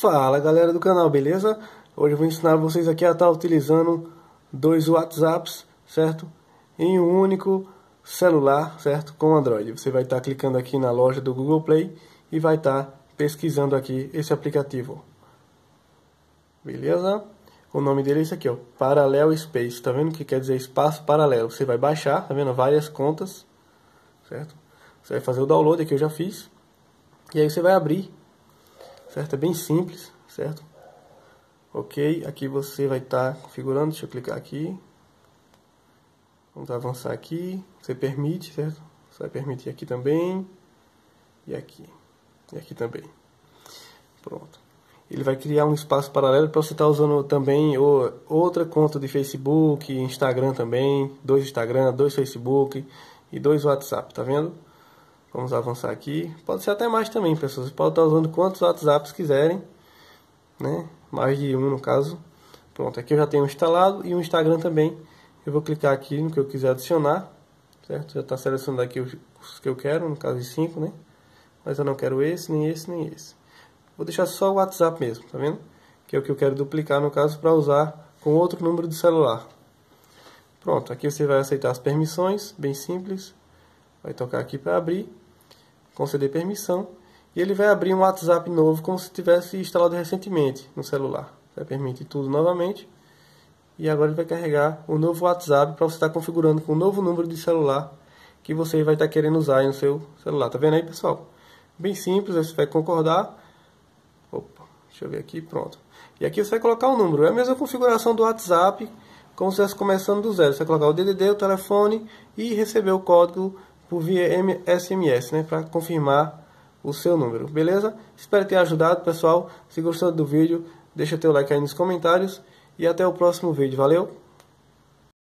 Fala galera do canal, beleza? Hoje eu vou ensinar vocês aqui a estar tá utilizando dois WhatsApps, certo? Em um único celular, certo? Com Android. Você vai estar tá clicando aqui na loja do Google Play e vai estar tá pesquisando aqui esse aplicativo. Beleza? O nome dele é esse aqui, ó, paralelo Space. Tá vendo que quer dizer espaço paralelo? Você vai baixar, tá vendo? Várias contas, certo? Você vai fazer o download, aqui eu já fiz. E aí você vai abrir certo? É bem simples, certo? Ok, aqui você vai estar tá configurando, deixa eu clicar aqui. Vamos avançar aqui, você permite, certo? Você vai permitir aqui também, e aqui, e aqui também. Pronto. Ele vai criar um espaço paralelo para você estar tá usando também outra conta de Facebook, Instagram também, dois Instagram, dois Facebook e dois WhatsApp, tá vendo? Vamos avançar aqui. Pode ser até mais também, pessoal. Você podem estar usando quantos WhatsApps quiserem. Né? Mais de um, no caso. Pronto, aqui eu já tenho instalado. E o Instagram também. Eu vou clicar aqui no que eu quiser adicionar. Certo? Já está selecionando aqui os que eu quero. No caso, de 5, né? Mas eu não quero esse, nem esse, nem esse. Vou deixar só o WhatsApp mesmo, tá vendo? Que é o que eu quero duplicar, no caso, para usar com outro número de celular. Pronto, aqui você vai aceitar as permissões, bem simples. Vai tocar aqui para abrir conceder permissão, e ele vai abrir um WhatsApp novo como se tivesse instalado recentemente no celular. Vai permitir tudo novamente. E agora ele vai carregar o novo WhatsApp para você estar tá configurando com o novo número de celular que você vai estar tá querendo usar no seu celular. Tá vendo aí, pessoal? Bem simples, você vai concordar. Opa, deixa eu ver aqui, pronto. E aqui você vai colocar o número. É a mesma configuração do WhatsApp, como se estivesse começando do zero. Você vai colocar o DDD, o telefone e receber o código por via SMS, né, para confirmar o seu número, beleza? Espero ter ajudado, pessoal. Se gostou do vídeo, deixa teu like aí nos comentários e até o próximo vídeo. Valeu!